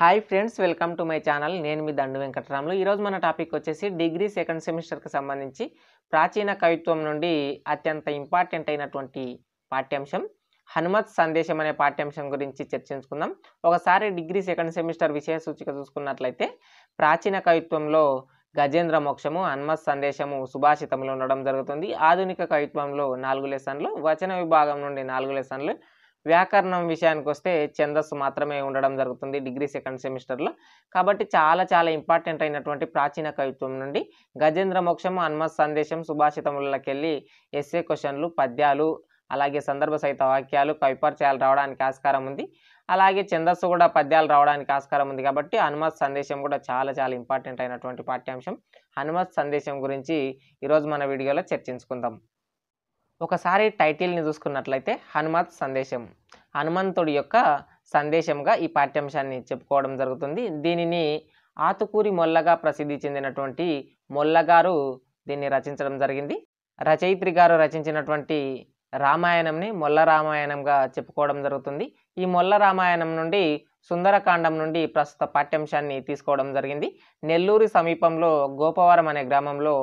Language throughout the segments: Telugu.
hi friends welcome to my channel నేను మీ దండు వెంకటరాములు ఈరోజు మన టాపిక్ వచ్చేసి డిగ్రీ సెకండ్ సెమిస్టర్కి సంబంధించి ప్రాచీన కవిత్వం నుండి అత్యంత ఇంపార్టెంట్ అయినటువంటి పాఠ్యాంశం హనుమత్ సందేశం అనే పాఠ్యాంశం గురించి చర్చించుకుందాం ఒకసారి డిగ్రీ సెకండ్ సెమిస్టర్ విషయ సూచిక చూసుకున్నట్లయితే ప్రాచీన కవిత్వంలో గజేంద్ర మోక్షము హనుమత్ సందేశము సుభాషితంలో ఉండడం జరుగుతుంది ఆధునిక కవిత్వంలో నాలుగు లెసన్లు వచన విభాగం నుండి నాలుగు లెసన్లు వ్యాకరణం విషయానికి వస్తే ఛందస్సు మాత్రమే ఉండడం జరుగుతుంది డిగ్రీ సెకండ్ సెమిస్టర్లో కాబట్టి చాలా చాలా ఇంపార్టెంట్ అయినటువంటి ప్రాచీన కవిత్వం నుండి గజేంద్ర మోక్షం హన్మత్ సందేశం సుభాషితములకెళ్ళి ఎస్ఏ క్వశ్చన్లు పద్యాలు అలాగే సందర్భ సహిత వాక్యాలు కవిపరిచయాలు రావడానికి ఆస్కారం ఉంది అలాగే ఛందస్సు కూడా పద్యాలు రావడానికి ఆస్కారం ఉంది కాబట్టి హనుమత్ సందేశం కూడా చాలా చాలా ఇంపార్టెంట్ అయినటువంటి పాఠ్యాంశం హనుమత్ సందేశం గురించి ఈరోజు మన వీడియోలో చర్చించుకుందాం ఒకసారి టైటిల్ని చూసుకున్నట్లయితే హనుమత్ సందేశం హనుమంతుడి యొక్క సందేశంగా ఈ పాఠ్యాంశాన్ని చెప్పుకోవడం జరుగుతుంది దీనిని ఆతుకూరి మొల్లగా ప్రసిద్ధి చెందినటువంటి మొల్లగారు దీన్ని రచించడం జరిగింది రచయిత్రి గారు రచించినటువంటి రామాయణంని మొల్ల రామాయణంగా చెప్పుకోవడం జరుగుతుంది ఈ మొల్ల రామాయణం నుండి సుందరకాండం నుండి ప్రస్తుత పాఠ్యాంశాన్ని తీసుకోవడం జరిగింది నెల్లూరు సమీపంలో గోపవరం అనే గ్రామంలో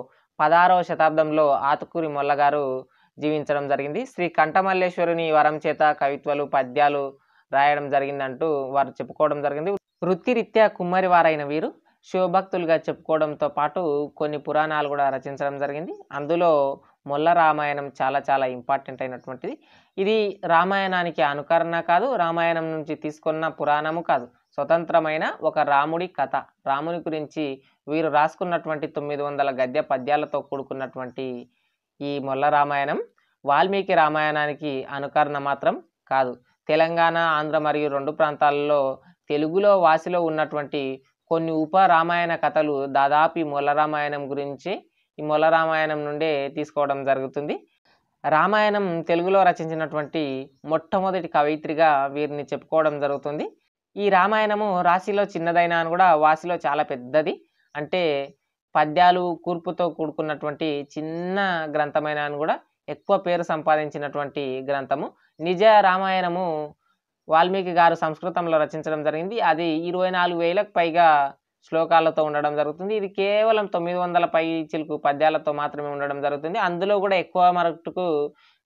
పదహారవ శతాబ్దంలో ఆతుకూరి మొల్లగారు జీవించడం జరిగింది శ్రీ కంఠమల్లేశ్వరుని వరం చేత కవిత్వాలు పద్యాలు రాయడం జరిగిందంటూ వారు చెప్పుకోవడం జరిగింది వృత్తిరీత్యా కుమ్మరి వారైన వీరు శివభక్తులుగా చెప్పుకోవడంతో పాటు కొన్ని పురాణాలు కూడా రచించడం జరిగింది అందులో మొల్ల రామాయణం చాలా చాలా ఇంపార్టెంట్ అయినటువంటిది ఇది రామాయణానికి అనుకరణ కాదు రామాయణం నుంచి తీసుకున్న పురాణము కాదు స్వతంత్రమైన ఒక రాముడి కథ రాముని గురించి వీరు రాసుకున్నటువంటి తొమ్మిది వందల గద్య పద్యాలతో కూడుకున్నటువంటి ఈ మొల్ల రామాయణం వాల్మీకి రామాయణానికి అనుకరణ మాత్రం కాదు తెలంగాణ ఆంధ్ర మరియు రెండు ప్రాంతాలలో తెలుగులో వాసిలో ఉన్నటువంటి కొన్ని ఉప రామాయణ కథలు దాదాపు ఈ మొల్ల రామాయణం గురించి ఈ మొల్ల రామాయణం నుండే తీసుకోవడం జరుగుతుంది రామాయణం తెలుగులో రచించినటువంటి మొట్టమొదటి కవయిత్రిగా వీరిని చెప్పుకోవడం జరుగుతుంది ఈ రామాయణము రాశిలో చిన్నదైనా అని కూడా వాసిలో చాలా పెద్దది అంటే పద్యాలు కూర్పుతో కూడుకున్నటువంటి చిన్న గ్రంథమైన అని కూడా ఎక్కువ పేరు సంపాదించినటువంటి గ్రంథము నిజ రామాయణము వాల్మీకి గారు సంస్కృతంలో రచించడం జరిగింది అది ఇరవై నాలుగు వేలకు పైగా శ్లోకాలతో ఉండడం జరుగుతుంది ఇది కేవలం తొమ్మిది వందల పై చిలుకు పద్యాలతో మాత్రమే ఉండడం జరుగుతుంది అందులో కూడా ఎక్కువ మరటుకు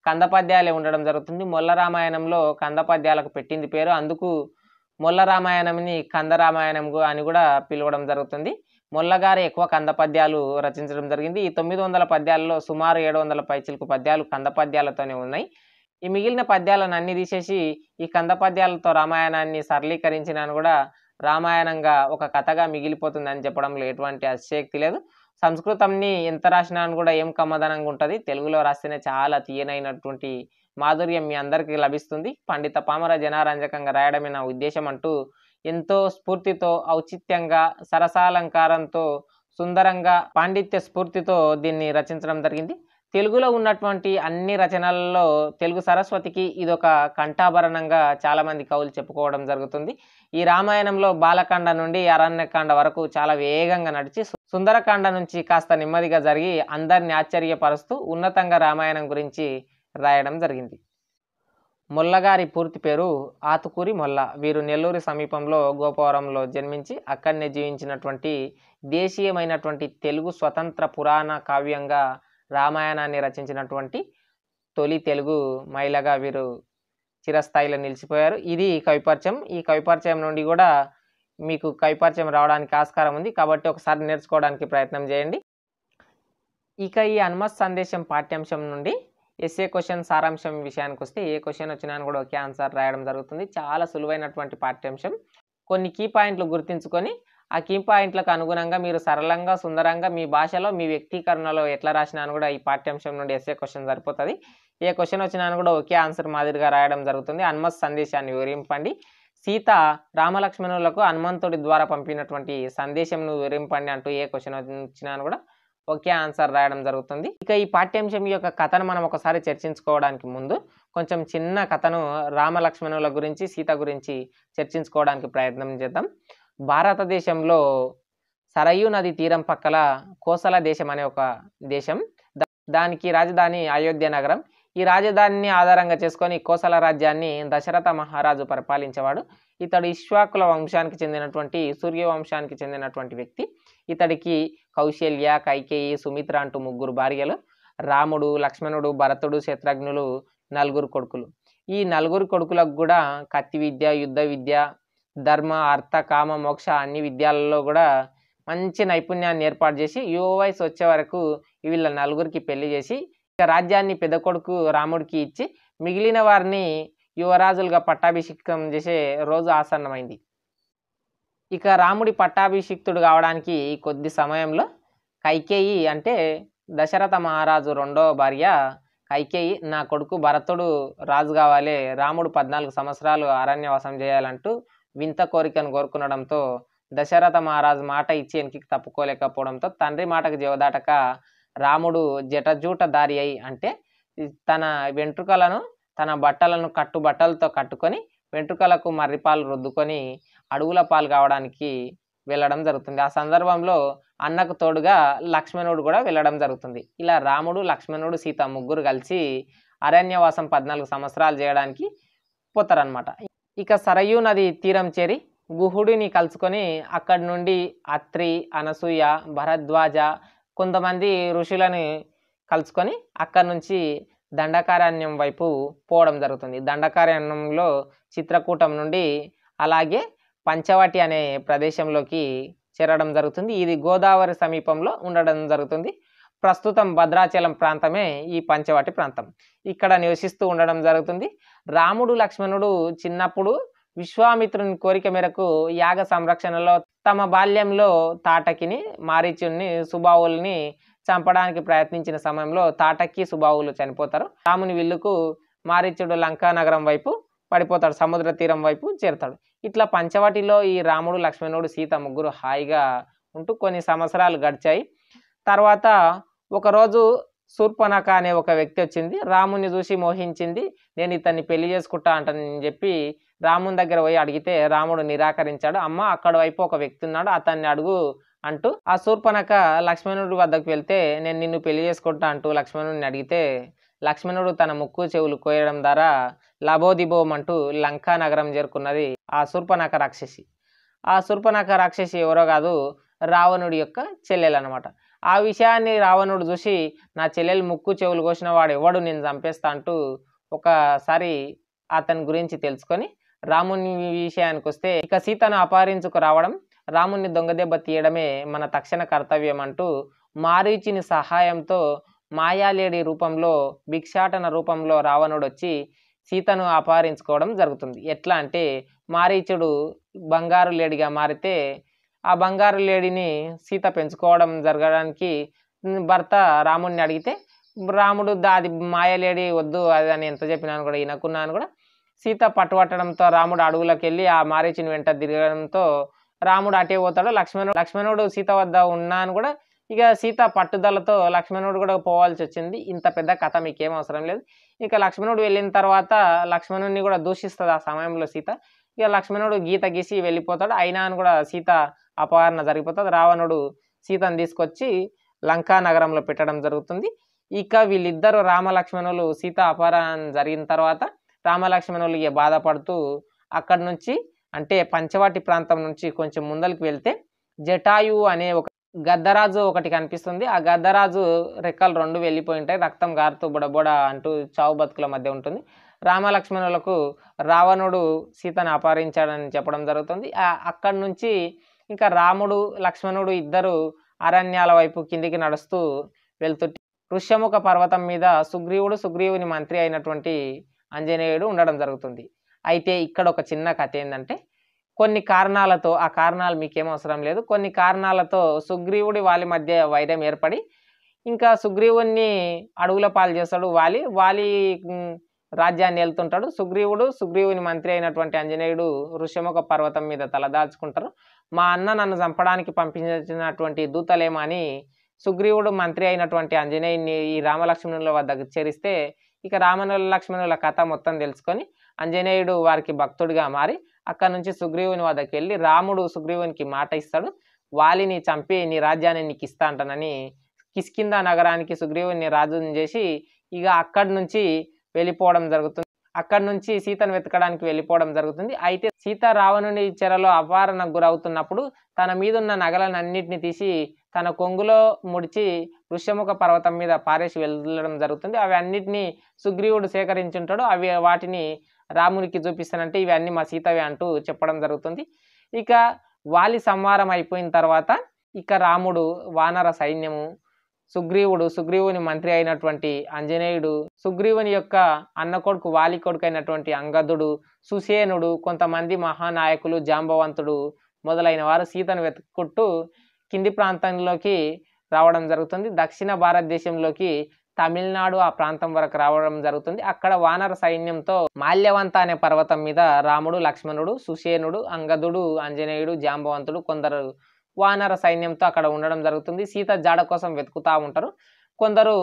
కంద పద్యాలే ఉండడం జరుగుతుంది మొల్ల రామాయణంలో కంద పద్యాలకు పెట్టింది పేరు అందుకు మొల్ల రామాయణంని కంద రామాయణం అని కూడా పిలవడం జరుగుతుంది మొల్లగారు ఎక్కువ కంద పద్యాలు రచించడం జరిగింది ఈ తొమ్మిది వందల పద్యాలలో సుమారు ఏడు వందల పైచిలకు పద్యాలు కంద పద్యాలతోనే ఉన్నాయి ఈ మిగిలిన పద్యాలను అన్ని తీసేసి ఈ కంద పద్యాలతో రామాయణాన్ని సరళీకరించినాను కూడా రామాయణంగా ఒక కథగా మిగిలిపోతుందని చెప్పడంలో ఎటువంటి అతిశయక్తి లేదు సంస్కృతంని ఎంత రాసినా కూడా ఏం కమ్మదనంగా ఉంటుంది తెలుగులో రాస్తేనే చాలా తీయనైనటువంటి మాధుర్యం మీ అందరికీ లభిస్తుంది పండిత పామర జనారంజకంగా రాయడమే నా ఉద్దేశం అంటూ ఎంతో స్ఫూర్తితో ఔచిత్యంగా సరసాలంకారంతో సుందరంగా పాండిత్య స్ఫూర్తితో దీన్ని రచించడం జరిగింది తెలుగులో ఉన్నటువంటి అన్ని రచనలలో తెలుగు సరస్వతికి ఇదొక కంఠాభరణంగా చాలామంది కవులు చెప్పుకోవడం జరుగుతుంది ఈ రామాయణంలో బాలకాండ నుండి అరణ్యకాండ వరకు చాలా వేగంగా నడిచి సుందరకాండ నుంచి కాస్త నెమ్మదిగా జరిగి అందరిని ఆశ్చర్యపరుస్తూ ఉన్నతంగా రామాయణం గురించి రాయడం జరిగింది ముల్లగారి పూర్తి పేరు ఆతుకూరి మొల్ల వీరు నెల్లూరు సమీపంలో గోపవరంలో జన్మించి అక్కడనే జీవించినటువంటి దేశీయమైనటువంటి తెలుగు స్వతంత్ర పురాణ కావ్యంగా రామాయణాన్ని రచించినటువంటి తొలి తెలుగు మహిళగా వీరు చిరస్థాయిలో నిలిచిపోయారు ఇది కవిపరిచయం ఈ కవిపరిచయం నుండి కూడా మీకు కవిపరిచయం రావడానికి ఆస్కారం ఉంది కాబట్టి ఒకసారి నేర్చుకోవడానికి ప్రయత్నం చేయండి ఇక ఈ హనుమత్ సందేశం పాఠ్యాంశం నుండి ఎస్ఏ క్వశ్చన్ సారాంశం విషయానికి వస్తే ఏ క్వశ్చన్ వచ్చినా కూడా ఒకే ఆన్సర్ రాయడం జరుగుతుంది చాలా సులువైనటువంటి పాఠ్యాంశం కొన్ని కీ పాయింట్లు గుర్తించుకొని ఆ కీ పాయింట్లకు అనుగుణంగా మీరు సరళంగా సుందరంగా మీ భాషలో మీ వ్యక్తీకరణలో ఎట్లా రాసినా కూడా ఈ పాఠ్యాంశం నుండి ఎస్ఏ క్వశ్చన్ సరిపోతుంది ఏ క్వశ్చన్ వచ్చినా కూడా ఒకే ఆన్సర్ మాదిరిగా రాయడం జరుగుతుంది అన్మస్ సందేశాన్ని వివరింపండి సీత రామలక్ష్మణులకు హనుమంతుడి ద్వారా పంపినటువంటి సందేశంను వివరింపండి అంటూ ఏ క్వశ్చన్ వచ్చినా కూడా ఓకే ఆన్సర్ రాయడం జరుగుతుంది ఇక ఈ పాఠ్యాంశం యొక్క కథను మనం ఒకసారి చర్చించుకోవడానికి ముందు కొంచెం చిన్న కథను రామలక్ష్మణుల గురించి సీత గురించి చర్చించుకోవడానికి ప్రయత్నం చేద్దాం భారతదేశంలో సరయు నది తీరం పక్కల కోసల దేశం అనే ఒక దేశం దానికి రాజధాని అయోధ్య నగరం ఈ రాజధానిని ఆధారంగా చేసుకొని కోసల రాజ్యాన్ని దశరథ మహారాజు పరిపాలించేవాడు ఇతడు ఇష్వాకుల వంశానికి చెందినటువంటి సూర్యవంశానికి చెందినటువంటి వ్యక్తి ఇతడికి కౌశల్య కైకేయి సుమిత్ర అంటూ ముగ్గురు భార్యలు రాముడు లక్ష్మణుడు భరతుడు శత్రుఘ్నులు నలుగురు కొడుకులు ఈ నలుగురు కొడుకులకు కూడా కత్తి విద్య యుద్ధ విద్య ధర్మ అర్థ కామ మోక్ష అన్ని విద్యాలలో కూడా మంచి నైపుణ్యాన్ని ఏర్పాటు చేసి యువ వయసు వచ్చే వరకు వీళ్ళ నలుగురికి పెళ్లి చేసి రాజ్యాన్ని పెద్ద కొడుకు రాముడికి ఇచ్చి మిగిలిన వారిని యువరాజులుగా పట్టాభిషిక్తం చేసే రోజు ఆసన్నమైంది ఇక రాముడి పట్టాభిషిక్తుడు కావడానికి కొద్ది సమయంలో కైకేయి అంటే దశరథ మహారాజు రెండో భార్య కైకేయి నా కొడుకు భరతుడు రాజు కావాలి రాముడు పద్నాలుగు సంవత్సరాలు అరణ్యవాసం చేయాలంటూ వింత కోరికను కోరుకునడంతో దశరథ మహారాజు మాట ఇచ్చి వెనక తప్పుకోలేకపోవడంతో తండ్రి మాటకు జీవదాటక రాముడు జటజూట దారి అయి అంటే తన వెంట్రుకలను తన బట్టలను కట్టు బట్టలతో కట్టుకొని వెంట్రుకలకు మర్రిపాలు రుద్దుకొని అడవుల పాలు కావడానికి వెళ్ళడం జరుగుతుంది ఆ సందర్భంలో అన్నకు తోడుగా లక్ష్మణుడు కూడా వెళ్ళడం జరుగుతుంది ఇలా రాముడు లక్ష్మణుడు సీత ముగ్గురు కలిసి అరణ్యవాసం పద్నాలుగు సంవత్సరాలు చేయడానికి పోతారనమాట ఇక సరయూ నది తీరం చేరి గుహుడిని కలుసుకొని అక్కడి నుండి అత్రి అనసూయ భరద్వాజ కొంతమంది ఋషులని కలుసుకొని అక్కడి నుంచి దండకారణ్యం వైపు పోవడం జరుగుతుంది దండకారణ్యంలో చిత్రకూటం నుండి అలాగే పంచవాటి అనే ప్రదేశంలోకి చేరడం జరుగుతుంది ఇది గోదావరి సమీపంలో ఉండడం జరుగుతుంది ప్రస్తుతం భద్రాచలం ప్రాంతమే ఈ పంచవాటి ప్రాంతం ఇక్కడ నివసిస్తూ ఉండడం జరుగుతుంది రాముడు లక్ష్మణుడు చిన్నప్పుడు విశ్వామిత్రుని కోరిక మేరకు యాగ సంరక్షణలో తమ బాల్యంలో తాటకిని మారీచుని సుబావుల్ని చంపడానికి ప్రయత్నించిన సమయంలో తాటక్కి సుబావులు చనిపోతారు రాముని విల్లుకు మారీచుడు లంకా నగరం వైపు పడిపోతాడు సముద్ర తీరం వైపు చేరుతాడు ఇట్లా పంచవటిలో ఈ రాముడు లక్ష్మణుడు సీత ముగ్గురు హాయిగా ఉంటూ కొన్ని సంవత్సరాలు గడిచాయి తర్వాత ఒకరోజు శూర్పణక అనే ఒక వ్యక్తి వచ్చింది రాముని చూసి మోహించింది నేను ఇతన్ని పెళ్లి చేసుకుంటా అంటని చెప్పి రాముని దగ్గర పోయి అడిగితే రాముడు నిరాకరించాడు అమ్మ అక్కడ వైపు ఒక వ్యక్తి ఉన్నాడు అతన్ని అడుగు అంటూ ఆ శూర్పనక లక్ష్మణుడి వద్దకు వెళ్తే నేను నిన్ను పెళ్లి చేసుకుంటా అంటూ లక్ష్మణుడిని అడిగితే లక్ష్మణుడు తన ముక్కు చెవులు కోయడం ద్వారా అంటూ లంకా నగరం చేరుకున్నది ఆ శూర్పనక రాక్షసి ఆ శూర్పనక రాక్షసి ఎవరో కాదు రావణుడి యొక్క చెల్లెలు అనమాట ఆ విషయాన్ని రావణుడు చూసి నా చెల్లెలు ముక్కు చెవులు కోసిన వాడు ఎవడు నేను చంపేస్తా అంటూ ఒకసారి అతని గురించి తెలుసుకొని రాముని విషయానికి వస్తే ఇక సీతను అపహరించుకు రావడం రాముణ్ణి దొంగదెబ్బ తీయడమే మన తక్షణ కర్తవ్యం అంటూ మారీచిని సహాయంతో మాయాలేడి రూపంలో భిక్షాటన రూపంలో రావణుడు వచ్చి సీతను అపహరించుకోవడం జరుగుతుంది ఎట్లా అంటే మారీచుడు బంగారు లేడిగా మారితే ఆ బంగారు లేడిని సీత పెంచుకోవడం జరగడానికి భర్త రాముడిని అడిగితే రాముడు అది మాయలేడి వద్దు అది అని ఎంత చెప్పినాను కూడా వినకున్నాను కూడా సీత పట్టుపట్టడంతో రాముడు అడుగులకు వెళ్ళి ఆ మారీచిని వెంట తిరగడంతో రాముడు అటే పోతాడు లక్ష్మణుడు లక్ష్మణుడు సీత వద్ద ఉన్నా అని కూడా ఇక సీత పట్టుదలతో లక్ష్మణుడు కూడా పోవాల్సి వచ్చింది ఇంత పెద్ద కథ మీకేం అవసరం లేదు ఇక లక్ష్మణుడు వెళ్ళిన తర్వాత లక్ష్మణుడిని కూడా దూషిస్తుంది ఆ సమయంలో సీత ఇక లక్ష్మణుడు గీత గీసి వెళ్ళిపోతాడు అయినా అని కూడా సీత అపహరణ జరిగిపోతుంది రావణుడు సీతను తీసుకొచ్చి లంకా నగరంలో పెట్టడం జరుగుతుంది ఇక వీళ్ళిద్దరు లక్ష్మణులు సీత అపహరణ జరిగిన తర్వాత లక్ష్మణులు ఇక బాధపడుతూ అక్కడి నుంచి అంటే పంచవాటి ప్రాంతం నుంచి కొంచెం ముందరికి వెళ్తే జటాయు అనే ఒక గద్దరాజు ఒకటి కనిపిస్తుంది ఆ గద్దరాజు రెక్కలు రెండు వెళ్ళిపోయి ఉంటాయి రక్తం గారుతూ బుడబుడ అంటూ చావు బతుకుల మధ్య ఉంటుంది రామలక్ష్మణులకు రావణుడు సీతను అపహరించాడని చెప్పడం జరుగుతుంది అక్కడి నుంచి ఇంకా రాముడు లక్ష్మణుడు ఇద్దరు అరణ్యాల వైపు కిందికి నడుస్తూ వెళ్తుంటే ఋష్యముఖ పర్వతం మీద సుగ్రీవుడు సుగ్రీవుని మంత్రి అయినటువంటి ఆంజనేయుడు ఉండడం జరుగుతుంది అయితే ఇక్కడ ఒక చిన్న కథ ఏంటంటే కొన్ని కారణాలతో ఆ కారణాలు మీకేం అవసరం లేదు కొన్ని కారణాలతో సుగ్రీవుడి వాలి మధ్య వైరం ఏర్పడి ఇంకా సుగ్రీవుణ్ణి అడుగుల పాలు చేస్తాడు వాలి వాలి రాజ్యాన్ని వెళ్తుంటాడు సుగ్రీవుడు సుగ్రీవుని మంత్రి అయినటువంటి ఆంజనేయుడు ఋషముఖ పర్వతం మీద తలదాల్చుకుంటారు మా అన్న నన్ను చంపడానికి పంపించినటువంటి దూతలేమని సుగ్రీవుడు మంత్రి అయినటువంటి ఆంజనేయుని ఈ రామలక్ష్మణుల వద్దకు చేరిస్తే ఇక రామనుల లక్ష్మణుల కథ మొత్తం తెలుసుకొని అంజనేయుడు వారికి భక్తుడిగా మారి అక్కడ నుంచి సుగ్రీవుని వద్దకు వెళ్ళి రాముడు సుగ్రీవునికి మాట ఇస్తాడు వాలిని చంపి నీ రాజ్యాన్ని నీకు ఇస్తా అంటానని కిష్కింద నగరానికి సుగ్రీవుని రాజుని చేసి ఇక అక్కడి నుంచి వెళ్ళిపోవడం జరుగుతుంది అక్కడి నుంచి సీతను వెతకడానికి వెళ్ళిపోవడం జరుగుతుంది అయితే సీత రావణుని చెరలో అపారణకు గురవుతున్నప్పుడు తన మీదున్న నగలనన్నిటిని తీసి తన కొంగులో ముడిచి ఋష్యముఖ పర్వతం మీద పారేసి వెళ్ళడం జరుగుతుంది అవి అన్నిటినీ సుగ్రీవుడు సేకరించుంటాడు అవి వాటిని రామునికి చూపిస్తానంటే ఇవన్నీ మా సీతవే అంటూ చెప్పడం జరుగుతుంది ఇక వాలి సంహారం అయిపోయిన తర్వాత ఇక రాముడు వానర సైన్యము సుగ్రీవుడు సుగ్రీవుని మంత్రి అయినటువంటి ఆంజనేయుడు సుగ్రీవుని యొక్క అన్న కొడుకు వాలి కొడుకు అయినటువంటి అంగదుడు సుసేనుడు కొంతమంది మహానాయకులు జాంబవంతుడు మొదలైన వారు సీతను వెతుక్కుంటూ కింది ప్రాంతంలోకి రావడం జరుగుతుంది దక్షిణ భారతదేశంలోకి తమిళనాడు ఆ ప్రాంతం వరకు రావడం జరుగుతుంది అక్కడ వానర సైన్యంతో మాల్యవంత అనే పర్వతం మీద రాముడు లక్ష్మణుడు సుసేనుడు అంగదుడు ఆంజనేయుడు జాంబవంతుడు కొందరు వానర సైన్యంతో అక్కడ ఉండడం జరుగుతుంది సీత జాడ కోసం వెతుకుతూ ఉంటారు కొందరు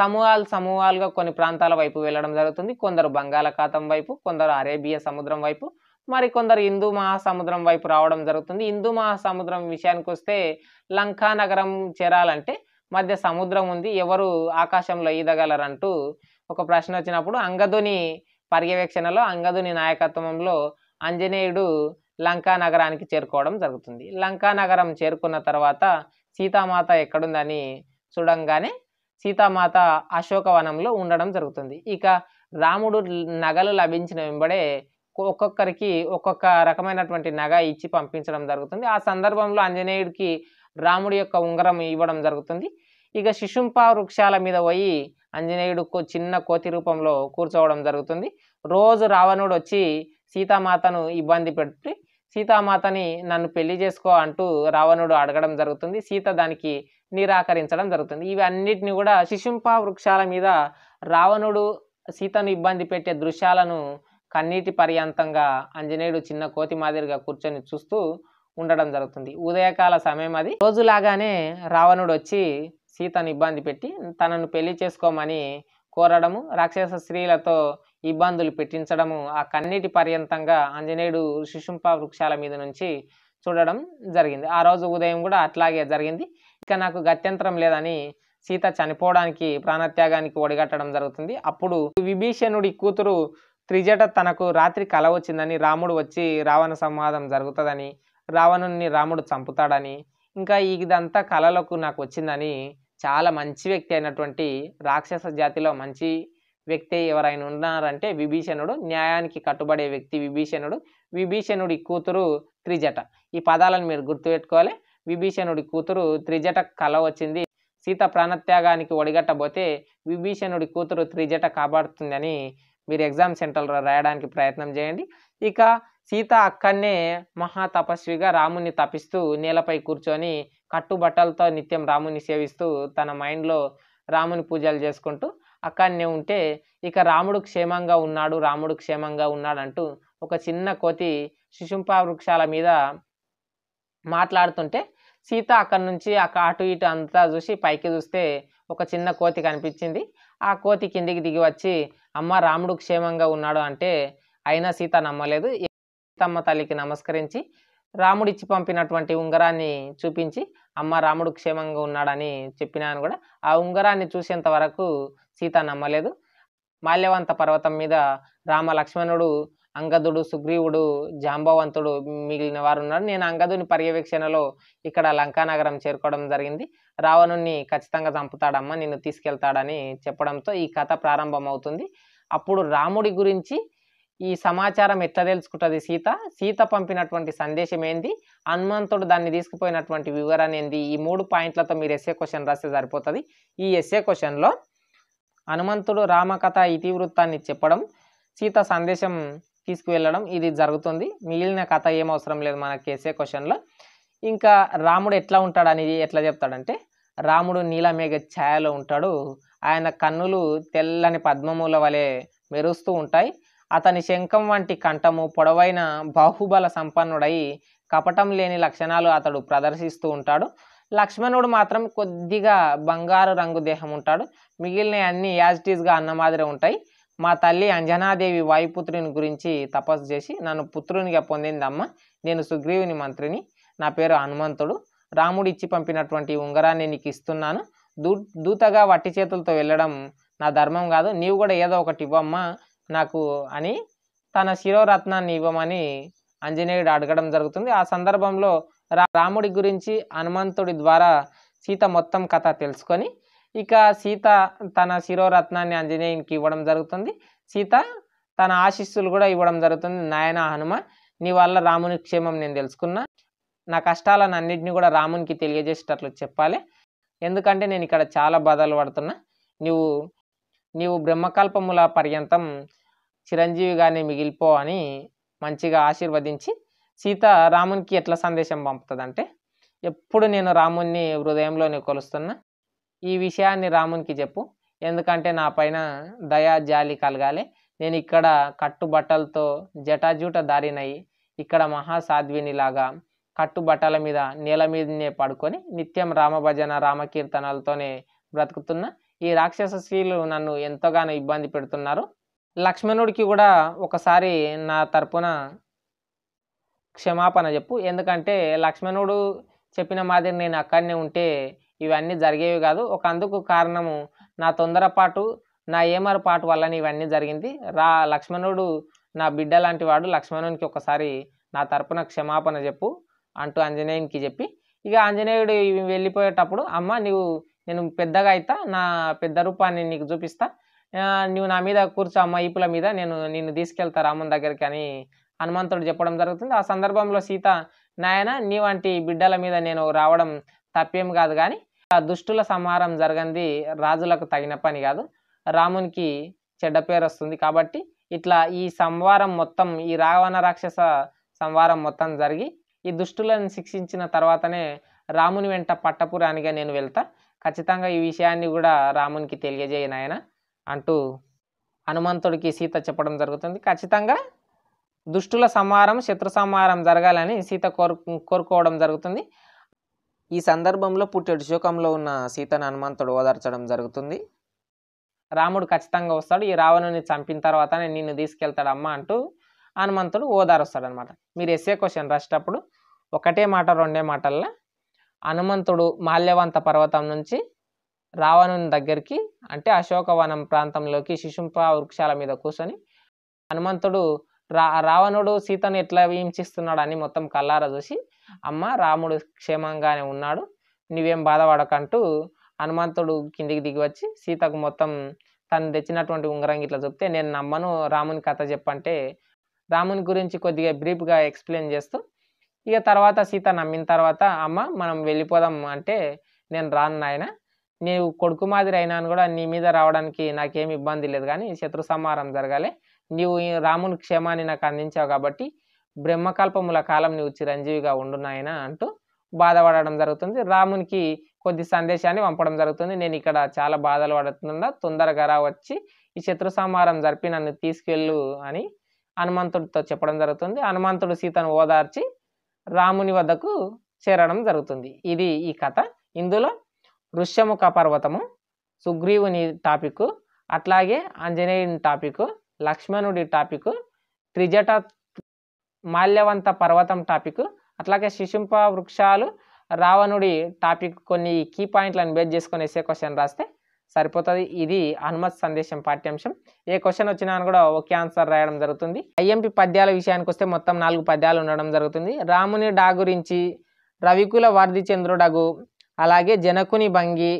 సమూహాలు సమూహాలుగా కొన్ని ప్రాంతాల వైపు వెళ్ళడం జరుగుతుంది కొందరు బంగాళాఖాతం వైపు కొందరు అరేబియా సముద్రం వైపు మరి కొందరు హిందూ మహాసముద్రం వైపు రావడం జరుగుతుంది హిందూ మహాసముద్రం విషయానికి వస్తే లంకా నగరం చేరాలంటే మధ్య సముద్రం ఉంది ఎవరు ఆకాశంలో ఈదగలరంటూ ఒక ప్రశ్న వచ్చినప్పుడు అంగదుని పర్యవేక్షణలో అంగదుని నాయకత్వంలో ఆంజనేయుడు లంకా నగరానికి చేరుకోవడం జరుగుతుంది లంకా నగరం చేరుకున్న తర్వాత సీతామాత ఎక్కడుందని చూడంగానే సీతామాత అశోకవనంలో ఉండడం జరుగుతుంది ఇక రాముడు నగలు లభించిన వెంబడే ఒక్కొక్కరికి ఒక్కొక్క రకమైనటువంటి నగ ఇచ్చి పంపించడం జరుగుతుంది ఆ సందర్భంలో ఆంజనేయుడికి రాముడి యొక్క ఉంగరం ఇవ్వడం జరుగుతుంది ఇక శిశుంప వృక్షాల మీద పోయి ఆంజనేయుడు చిన్న కోతి రూపంలో కూర్చోవడం జరుగుతుంది రోజు రావణుడు వచ్చి సీతామాతను ఇబ్బంది పెట్టి సీతామాతని నన్ను పెళ్లి చేసుకో అంటూ రావణుడు అడగడం జరుగుతుంది సీత దానికి నిరాకరించడం జరుగుతుంది ఇవి అన్నిటిని కూడా శిశుంప వృక్షాల మీద రావణుడు సీతను ఇబ్బంది పెట్టే దృశ్యాలను కన్నీటి పర్యంతంగా ఆంజనేయుడు చిన్న కోతి మాదిరిగా కూర్చొని చూస్తూ ఉండడం జరుగుతుంది ఉదయకాల సమయం అది రోజులాగానే రావణుడు వచ్చి సీతను ఇబ్బంది పెట్టి తనను పెళ్లి చేసుకోమని కోరడము రాక్షస స్త్రీలతో ఇబ్బందులు పెట్టించడము ఆ కన్నీటి పర్యంతంగా ఆంజనేయుడు శిశుంప వృక్షాల మీద నుంచి చూడడం జరిగింది ఆ రోజు ఉదయం కూడా అట్లాగే జరిగింది ఇక నాకు గత్యంతరం లేదని సీత చనిపోవడానికి ప్రాణత్యాగానికి ఒడిగట్టడం జరుగుతుంది అప్పుడు విభీషణుడి కూతురు త్రిజట తనకు రాత్రి కల వచ్చిందని రాముడు వచ్చి రావణ సంవాదం జరుగుతుందని రావణుని రాముడు చంపుతాడని ఇంకా ఇదంతా కళలకు నాకు వచ్చిందని చాలా మంచి వ్యక్తి అయినటువంటి రాక్షస జాతిలో మంచి వ్యక్తి ఎవరైనా ఉన్నారంటే విభీషణుడు న్యాయానికి కట్టుబడే వ్యక్తి విభీషణుడు విభీషణుడి కూతురు త్రిజట ఈ పదాలను మీరు గుర్తుపెట్టుకోవాలి విభీషణుడి కూతురు త్రిజట కళ వచ్చింది సీత ప్రాణత్యాగానికి ఒడిగట్టబోతే విభీషణుడి కూతురు త్రిజట కాపాడుతుందని మీరు ఎగ్జామ్ సెంటర్లో రాయడానికి ప్రయత్నం చేయండి ఇక సీత అక్కడనే మహాతపస్విగా రాముని తపిస్తూ నేలపై కూర్చొని కట్టుబట్టలతో నిత్యం రాముని సేవిస్తూ తన మైండ్లో రాముని పూజలు చేసుకుంటూ అక్కడనే ఉంటే ఇక రాముడు క్షేమంగా ఉన్నాడు రాముడు క్షేమంగా ఉన్నాడు అంటూ ఒక చిన్న కోతి శిశుంప వృక్షాల మీద మాట్లాడుతుంటే సీత అక్కడి నుంచి అక్క అటు ఇటు అంతా చూసి పైకి చూస్తే ఒక చిన్న కోతి కనిపించింది ఆ కోతి కిందికి దిగి వచ్చి అమ్మ రాముడు క్షేమంగా ఉన్నాడు అంటే అయినా సీత నమ్మలేదు సీతమ్మ తల్లికి నమస్కరించి రాముడిచ్చి పంపినటువంటి ఉంగరాన్ని చూపించి అమ్మ రాముడు క్షేమంగా ఉన్నాడని చెప్పినాను కూడా ఆ ఉంగరాన్ని చూసేంత వరకు సీత నమ్మలేదు మాల్యవంత పర్వతం మీద రామ లక్ష్మణుడు అంగదుడు సుగ్రీవుడు జాంబవంతుడు మిగిలిన వారు ఉన్నారు నేను అంగదుని పర్యవేక్షణలో ఇక్కడ లంకానగరం చేరుకోవడం జరిగింది రావణుణ్ణి ఖచ్చితంగా చంపుతాడమ్మ నిన్ను తీసుకెళ్తాడని చెప్పడంతో ఈ కథ ప్రారంభమవుతుంది అప్పుడు రాముడి గురించి ఈ సమాచారం ఎట్లా తెలుసుకుంటుంది సీత సీత పంపినటువంటి సందేశం ఏంది హనుమంతుడు దాన్ని తీసుకుపోయినటువంటి వివరణ ఏంది ఈ మూడు పాయింట్లతో మీరు ఎస్ఏ క్వశ్చన్ రాస్తే సరిపోతుంది ఈ ఎస్ఏ క్వశ్చన్లో హనుమంతుడు రామకథ ఇతివృత్తాన్ని చెప్పడం సీత సందేశం తీసుకువెళ్ళడం ఇది జరుగుతుంది మిగిలిన కథ ఏం అవసరం లేదు మన కేసే క్వశ్చన్లో ఇంకా రాముడు ఎట్లా ఉంటాడు అనేది ఎట్లా చెప్తాడంటే రాముడు నీలమేఘ ఛాయలో ఉంటాడు ఆయన కన్నులు తెల్లని పద్మముల వలె మెరుస్తూ ఉంటాయి అతని శంఖం వంటి కంఠము పొడవైన బాహుబల సంపన్నుడై కపటం లేని లక్షణాలు అతడు ప్రదర్శిస్తూ ఉంటాడు లక్ష్మణుడు మాత్రం కొద్దిగా బంగారు రంగు దేహం ఉంటాడు మిగిలిన అన్ని యాజిటీస్గా అన్న మాదిరి ఉంటాయి మా తల్లి అంజనాదేవి వాయుపుత్రుని గురించి తపస్సు చేసి నన్ను పుత్రునిగా పొందిందమ్మా నేను సుగ్రీవుని మంత్రిని నా పేరు హనుమంతుడు రాముడు ఇచ్చి పంపినటువంటి ఉంగరాన్ని నీకు ఇస్తున్నాను దూ దూతగా వట్టి చేతులతో వెళ్ళడం నా ధర్మం కాదు నీవు కూడా ఏదో ఒకటి ఇవ్వమ్మా నాకు అని తన శిరోరత్నాన్ని ఇవ్వమని ఆంజనేయుడు అడగడం జరుగుతుంది ఆ సందర్భంలో రాముడి గురించి హనుమంతుడి ద్వారా సీత మొత్తం కథ తెలుసుకొని ఇక సీత తన శిరోరత్నాన్ని ఆంజనేయునికి ఇవ్వడం జరుగుతుంది సీత తన ఆశీస్సులు కూడా ఇవ్వడం జరుగుతుంది నాయన హనుమ నీ వల్ల రాముని క్షేమం నేను తెలుసుకున్నా నా కష్టాలను అన్నింటినీ కూడా రామునికి తెలియజేసేటట్లు చెప్పాలి ఎందుకంటే నేను ఇక్కడ చాలా బాధలు పడుతున్నా నీవు నీవు బ్రహ్మకల్పముల పర్యంతం చిరంజీవిగానే మిగిలిపో అని మంచిగా ఆశీర్వదించి సీత రామునికి ఎట్లా సందేశం పంపుతుందంటే ఎప్పుడు నేను రాముణ్ణి హృదయంలోనే కొలుస్తున్నా ఈ విషయాన్ని రామునికి చెప్పు ఎందుకంటే నా పైన దయా జాలి కలగాలి నేను ఇక్కడ కట్టుబట్టలతో జటాజూట దారినయి ఇక్కడ మహాసాధ్వినిలాగా కట్టుబట్టల మీద నేల మీదనే పడుకొని నిత్యం రామభజన రామకీర్తనలతోనే బ్రతుకుతున్న ఈ రాక్షస స్త్రీలు నన్ను ఎంతగానో ఇబ్బంది పెడుతున్నారు లక్ష్మణుడికి కూడా ఒకసారి నా తరపున క్షమాపణ చెప్పు ఎందుకంటే లక్ష్మణుడు చెప్పిన మాదిరి నేను అక్కడనే ఉంటే ఇవన్నీ జరిగేవి కాదు ఒక అందుకు కారణము నా తొందరపాటు నా ఏమరపాటు వల్ల ఇవన్నీ జరిగింది రా లక్ష్మణుడు నా బిడ్డ లాంటి వాడు లక్ష్మణునికి ఒకసారి నా తరపున క్షమాపణ చెప్పు అంటూ ఆంజనేయునికి చెప్పి ఇక ఆంజనేయుడు వెళ్ళిపోయేటప్పుడు అమ్మ నీవు నేను పెద్దగా అయితా నా పెద్ద రూపాన్ని నీకు చూపిస్తా నువ్వు నా మీద కూర్చో అమ్మ ఈపుల మీద నేను నిన్ను తీసుకెళ్తా రామన్ దగ్గరికి అని హనుమంతుడు చెప్పడం జరుగుతుంది ఆ సందర్భంలో సీత నాయన నీ వంటి బిడ్డల మీద నేను రావడం తప్పేం కాదు కానీ దుష్టుల సంహారం జరగంది రాజులకు తగిన పని కాదు రామునికి చెడ్డ పేరు వస్తుంది కాబట్టి ఇట్లా ఈ సంవారం మొత్తం ఈ రావణ రాక్షస సంవారం మొత్తం జరిగి ఈ దుష్టులను శిక్షించిన తర్వాతనే రాముని వెంట పట్టపురానిగా నేను వెళ్తా ఖచ్చితంగా ఈ విషయాన్ని కూడా రామునికి తెలియజేయనాయన అంటూ హనుమంతుడికి సీత చెప్పడం జరుగుతుంది ఖచ్చితంగా దుష్టుల సంహారం శత్రు సంహారం జరగాలని సీత కోరు కోరుకోవడం జరుగుతుంది ఈ సందర్భంలో పుట్టెడు శోకంలో ఉన్న సీతను హనుమంతుడు ఓదార్చడం జరుగుతుంది రాముడు ఖచ్చితంగా వస్తాడు ఈ రావణుని చంపిన తర్వాతనే నిన్ను తీసుకెళ్తాడమ్మా అంటూ హనుమంతుడు ఓదారుస్తాడు అనమాట మీరు ఎస్ఏ క్వశ్చన్ రాసేటప్పుడు ఒకటే మాట రెండే మాటల్లో హనుమంతుడు మాల్యవంత పర్వతం నుంచి రావణుని దగ్గరికి అంటే అశోకవనం ప్రాంతంలోకి శిశుంప వృక్షాల మీద కూర్చొని హనుమంతుడు రా రావణుడు సీతను ఎట్లా హింసిస్తున్నాడు అని మొత్తం కల్లారా చూసి అమ్మ రాముడు క్షేమంగానే ఉన్నాడు నువ్వేం బాధపడకంటూ హనుమంతుడు కిందికి దిగి వచ్చి సీతకు మొత్తం తను తెచ్చినటువంటి ఉంగరం ఇట్లా చెప్తే నేను నమ్మను రాముని కథ చెప్పంటే రాముని గురించి కొద్దిగా బ్రీఫ్గా ఎక్స్ప్లెయిన్ చేస్తూ ఇక తర్వాత సీత నమ్మిన తర్వాత అమ్మ మనం వెళ్ళిపోదాం అంటే నేను రాను నాయన నీవు కొడుకు మాదిరి అయినా కూడా నీ మీద రావడానికి నాకేం ఇబ్బంది లేదు కానీ శత్రు సంహారం జరగాలి నీవు రాముని క్షేమాన్ని నాకు అందించావు కాబట్టి బ్రహ్మకల్పముల కాలం నీవు చిరంజీవిగా ఉండున్నాయన అంటూ బాధపడడం జరుగుతుంది రామునికి కొద్ది సందేశాన్ని పంపడం జరుగుతుంది నేను ఇక్కడ చాలా బాధలు పడుతున్నా తొందరగా రా వచ్చి ఈ శత్రు సంహారం జరిపి నన్ను తీసుకెళ్ళు అని హనుమంతుడితో చెప్పడం జరుగుతుంది హనుమంతుడు సీతను ఓదార్చి రాముని వద్దకు చేరడం జరుగుతుంది ఇది ఈ కథ ఇందులో ఋష్యముఖ పర్వతము సుగ్రీవుని టాపిక్ అట్లాగే ఆంజనేయుని టాపిక్ లక్ష్మణుడి టాపిక్ త్రిజట మాల్యవంత పర్వతం టాపిక్ అట్లాగే శిశుంప వృక్షాలు రావణుడి టాపిక్ కొన్ని కీ పాయింట్లను బేస్ చేసుకుని ఎస్ఏ క్వశ్చన్ రాస్తే సరిపోతుంది ఇది హనుమత్ సందేశం పాఠ్యాంశం ఏ క్వశ్చన్ వచ్చినా కూడా ఒకే ఆన్సర్ రాయడం జరుగుతుంది ఐఎంపి పద్యాల విషయానికి వస్తే మొత్తం నాలుగు పద్యాలు ఉండడం జరుగుతుంది రాముని డా గురించి రవికుల చంద్రుడగు అలాగే జనకుని భంగి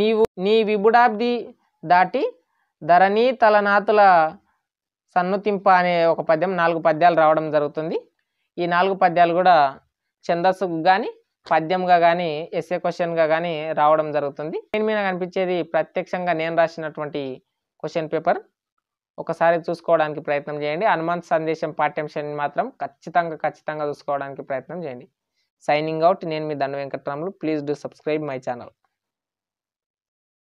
నీవు నీ విబుడాబ్ది దాటి ధరణీ తలనాతుల సన్నుతింప అనే ఒక పద్యం నాలుగు పద్యాలు రావడం జరుగుతుంది ఈ నాలుగు పద్యాలు కూడా ఛందస్సుకు కానీ పద్యంగా కానీ ఎస్ఏ క్వశ్చన్గా కానీ రావడం జరుగుతుంది దీని మీద కనిపించేది ప్రత్యక్షంగా నేను రాసినటువంటి క్వశ్చన్ పేపర్ ఒకసారి చూసుకోవడానికి ప్రయత్నం చేయండి హనుమాన్ సందేశం పాఠ్యాంశాన్ని మాత్రం ఖచ్చితంగా ఖచ్చితంగా చూసుకోవడానికి ప్రయత్నం చేయండి సైనింగ్ అవుట్ నేను మీ Danda Venkatramulu please do subscribe my channel